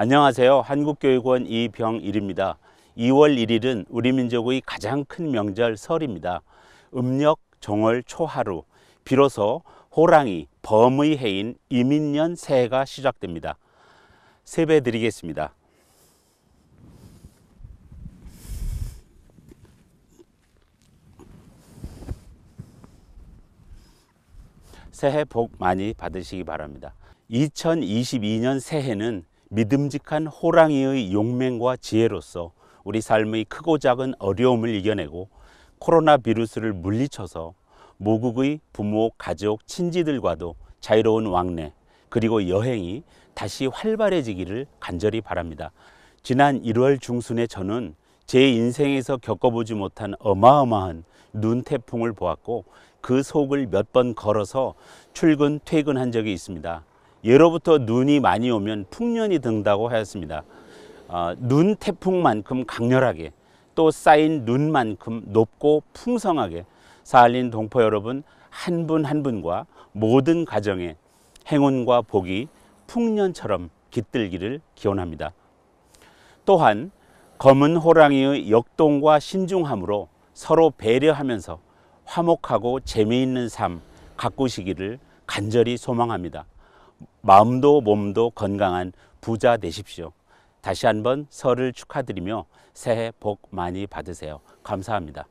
안녕하세요. 한국교육원 이병일입니다. 2월 1일은 우리 민족의 가장 큰 명절 설입니다. 음력 정월 초하루 비로소 호랑이 범의 해인 이민년 새해가 시작됩니다. 세배 드리겠습니다. 새해 복 많이 받으시기 바랍니다. 2022년 새해는 믿음직한 호랑이의 용맹과 지혜로서 우리 삶의 크고 작은 어려움을 이겨내고 코로나 비루스를 물리쳐서 모국의 부모, 가족, 친지들과도 자유로운 왕래 그리고 여행이 다시 활발해지기를 간절히 바랍니다. 지난 1월 중순에 저는 제 인생에서 겪어보지 못한 어마어마한 눈 태풍을 보았고 그 속을 몇 번 걸어서 출근 퇴근한 적이 있습니다. 예로부터 눈이 많이 오면 풍년이 든다고 하였습니다. 어, 눈 태풍만큼 강렬하게 또 쌓인 눈만큼 높고 풍성하게 사할린 동포 여러분 한 분 한 분과 모든 가정에 행운과 복이 풍년처럼 깃들기를 기원합니다. 또한 검은 호랑이의 역동과 신중함으로 서로 배려하면서 화목하고 재미있는 삶 가꾸시기를 간절히 소망합니다. 마음도 몸도 건강한 부자 되십시오. 다시 한번 설을 축하드리며 새해 복 많이 받으세요. 감사합니다.